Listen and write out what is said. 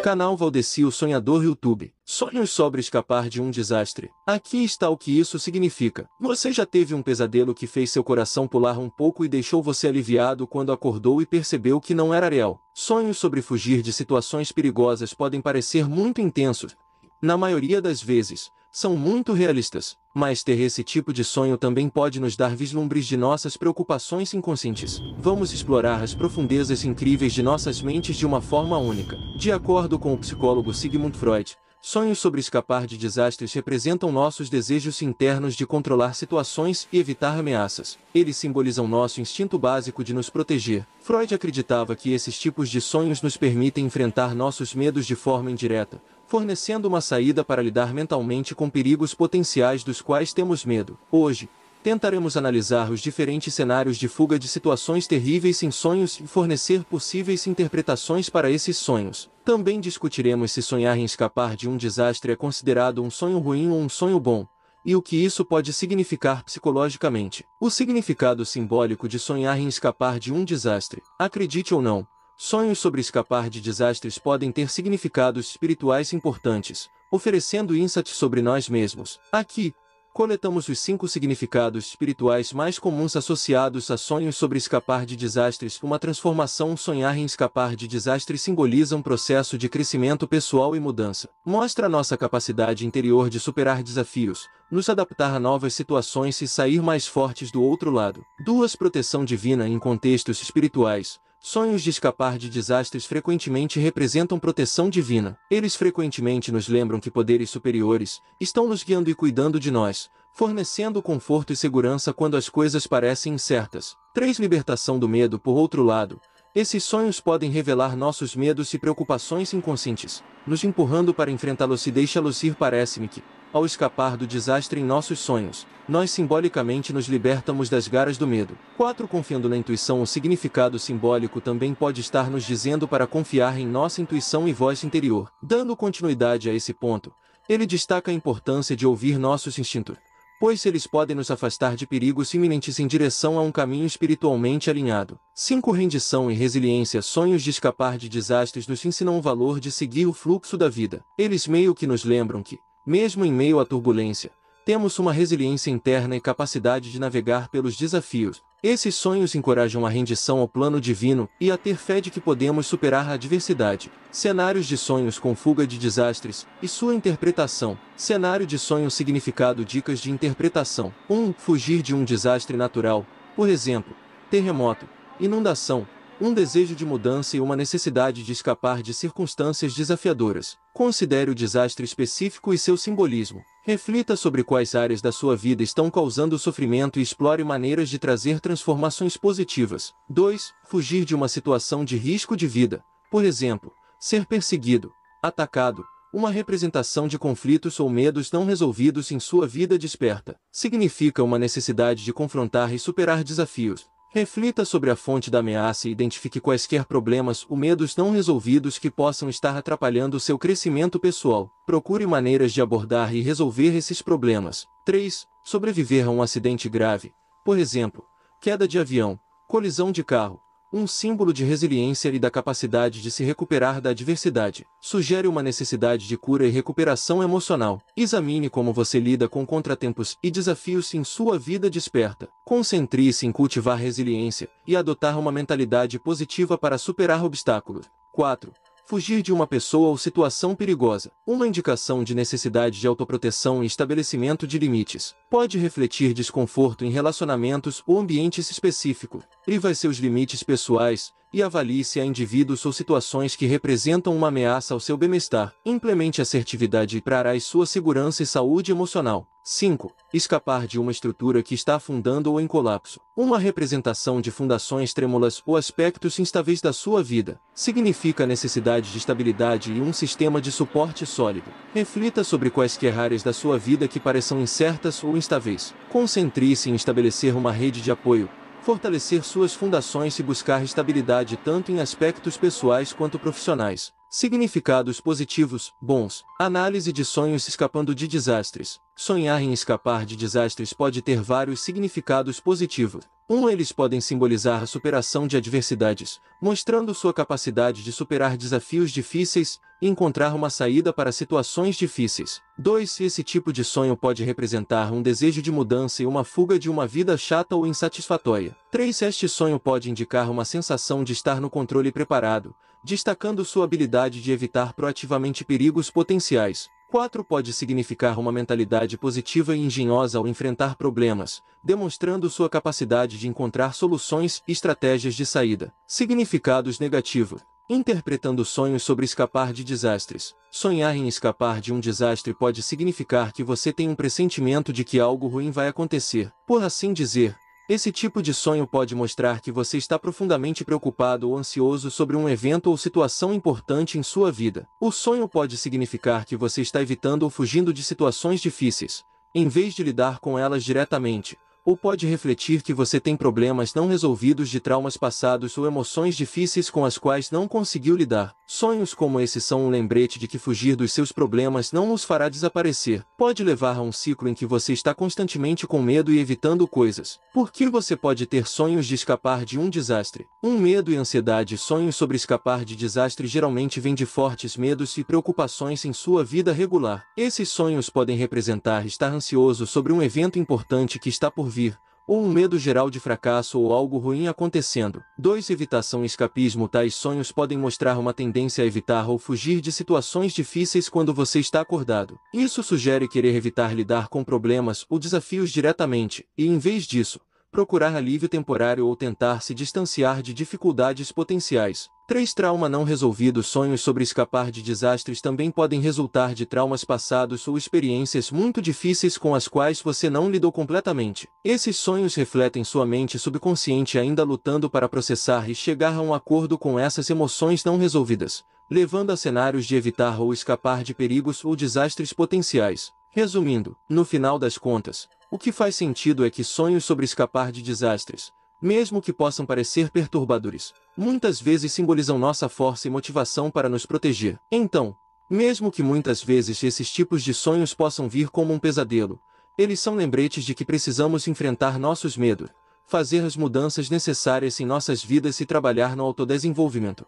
Canal Valdeci o Sonhador YouTube. Sonhos sobre escapar de um desastre. Aqui está o que isso significa. Você já teve um pesadelo que fez seu coração pular um pouco e deixou você aliviado quando acordou e percebeu que não era real. Sonhos sobre fugir de situações perigosas podem parecer muito intensos. Na maioria das vezes, são muito realistas, mas ter esse tipo de sonho também pode nos dar vislumbres de nossas preocupações inconscientes. Vamos explorar as profundezas incríveis de nossas mentes de uma forma única. De acordo com o psicólogo Sigmund Freud, Sonhos sobre escapar de desastres representam nossos desejos internos de controlar situações e evitar ameaças. Eles simbolizam nosso instinto básico de nos proteger. Freud acreditava que esses tipos de sonhos nos permitem enfrentar nossos medos de forma indireta, fornecendo uma saída para lidar mentalmente com perigos potenciais dos quais temos medo. Hoje, tentaremos analisar os diferentes cenários de fuga de situações terríveis em sonhos e fornecer possíveis interpretações para esses sonhos. Também discutiremos se sonhar em escapar de um desastre é considerado um sonho ruim ou um sonho bom, e o que isso pode significar psicologicamente. O significado simbólico de sonhar em escapar de um desastre. Acredite ou não, sonhos sobre escapar de desastres podem ter significados espirituais importantes, oferecendo insights sobre nós mesmos. Aqui, coletamos os cinco significados espirituais mais comuns associados a sonhos sobre escapar de desastres. Uma transformação sonhar em escapar de desastres simboliza um processo de crescimento pessoal e mudança. Mostra nossa capacidade interior de superar desafios, nos adaptar a novas situações e sair mais fortes do outro lado. Duas proteção divina em contextos espirituais Sonhos de escapar de desastres frequentemente representam proteção divina. Eles frequentemente nos lembram que poderes superiores estão nos guiando e cuidando de nós, fornecendo conforto e segurança quando as coisas parecem incertas. 3. Libertação do medo, por outro lado. Esses sonhos podem revelar nossos medos e preocupações inconscientes, nos empurrando para enfrentá-los e deixá-los ir. Parece-me que, ao escapar do desastre em nossos sonhos, nós simbolicamente nos libertamos das garas do medo. 4. Confiando na intuição, o significado simbólico também pode estar nos dizendo para confiar em nossa intuição e voz interior. Dando continuidade a esse ponto, ele destaca a importância de ouvir nossos instintos, pois eles podem nos afastar de perigos iminentes em direção a um caminho espiritualmente alinhado. 5. Rendição e resiliência Sonhos de escapar de desastres nos ensinam o valor de seguir o fluxo da vida. Eles meio que nos lembram que, mesmo em meio à turbulência, temos uma resiliência interna e capacidade de navegar pelos desafios. Esses sonhos encorajam a rendição ao plano divino e a ter fé de que podemos superar a adversidade. Cenários de sonhos com fuga de desastres e sua interpretação. Cenário de sonho significado dicas de interpretação. 1. Um, fugir de um desastre natural, por exemplo, terremoto, inundação, um desejo de mudança e uma necessidade de escapar de circunstâncias desafiadoras. Considere o desastre específico e seu simbolismo. Reflita sobre quais áreas da sua vida estão causando sofrimento e explore maneiras de trazer transformações positivas. 2. Fugir de uma situação de risco de vida. Por exemplo, ser perseguido, atacado, uma representação de conflitos ou medos não resolvidos em sua vida desperta. Significa uma necessidade de confrontar e superar desafios. Reflita sobre a fonte da ameaça e identifique quaisquer problemas ou medos não resolvidos que possam estar atrapalhando seu crescimento pessoal. Procure maneiras de abordar e resolver esses problemas. 3. Sobreviver a um acidente grave. Por exemplo, queda de avião, colisão de carro, um símbolo de resiliência e da capacidade de se recuperar da adversidade, sugere uma necessidade de cura e recuperação emocional. Examine como você lida com contratempos e desafios em sua vida desperta. Concentre-se em cultivar resiliência e adotar uma mentalidade positiva para superar obstáculos. 4. Fugir de uma pessoa ou situação perigosa. Uma indicação de necessidade de autoproteção e estabelecimento de limites. Pode refletir desconforto em relacionamentos ou ambientes específicos. Priva seus limites pessoais, e avalie se há indivíduos ou situações que representam uma ameaça ao seu bem-estar. Implemente assertividade para as sua segurança e saúde emocional. 5. Escapar de uma estrutura que está afundando ou em colapso. Uma representação de fundações trêmulas ou aspectos instáveis da sua vida significa a necessidade de estabilidade e um sistema de suporte sólido. Reflita sobre quaisquer áreas da sua vida que pareçam incertas ou instáveis. Concentre-se em estabelecer uma rede de apoio, fortalecer suas fundações e buscar estabilidade tanto em aspectos pessoais quanto profissionais. Significados positivos, bons, análise de sonhos escapando de desastres. Sonhar em escapar de desastres pode ter vários significados positivos. Um, eles podem simbolizar a superação de adversidades, mostrando sua capacidade de superar desafios difíceis e encontrar uma saída para situações difíceis. 2. Esse tipo de sonho pode representar um desejo de mudança e uma fuga de uma vida chata ou insatisfatória. 3. Este sonho pode indicar uma sensação de estar no controle e preparado, destacando sua habilidade de evitar proativamente perigos potenciais. 4 pode significar uma mentalidade positiva e engenhosa ao enfrentar problemas, demonstrando sua capacidade de encontrar soluções e estratégias de saída. Significados negativos. Interpretando sonhos sobre escapar de desastres. Sonhar em escapar de um desastre pode significar que você tem um pressentimento de que algo ruim vai acontecer. Por assim dizer, esse tipo de sonho pode mostrar que você está profundamente preocupado ou ansioso sobre um evento ou situação importante em sua vida. O sonho pode significar que você está evitando ou fugindo de situações difíceis, em vez de lidar com elas diretamente, ou pode refletir que você tem problemas não resolvidos de traumas passados ou emoções difíceis com as quais não conseguiu lidar. Sonhos como esse são um lembrete de que fugir dos seus problemas não os fará desaparecer. Pode levar a um ciclo em que você está constantemente com medo e evitando coisas. Por que você pode ter sonhos de escapar de um desastre? Um medo e ansiedade sonhos sobre escapar de desastre geralmente vêm de fortes medos e preocupações em sua vida regular. Esses sonhos podem representar estar ansioso sobre um evento importante que está por vir, ou um medo geral de fracasso ou algo ruim acontecendo. 2. Evitação e escapismo Tais sonhos podem mostrar uma tendência a evitar ou fugir de situações difíceis quando você está acordado. Isso sugere querer evitar lidar com problemas ou desafios diretamente, e em vez disso, procurar alívio temporário ou tentar se distanciar de dificuldades potenciais. 3. Trauma não resolvido Sonhos sobre escapar de desastres também podem resultar de traumas passados ou experiências muito difíceis com as quais você não lidou completamente. Esses sonhos refletem sua mente subconsciente ainda lutando para processar e chegar a um acordo com essas emoções não resolvidas, levando a cenários de evitar ou escapar de perigos ou desastres potenciais. Resumindo, no final das contas, o que faz sentido é que sonhos sobre escapar de desastres, mesmo que possam parecer perturbadores, muitas vezes simbolizam nossa força e motivação para nos proteger. Então, mesmo que muitas vezes esses tipos de sonhos possam vir como um pesadelo, eles são lembretes de que precisamos enfrentar nossos medos, fazer as mudanças necessárias em nossas vidas e trabalhar no autodesenvolvimento.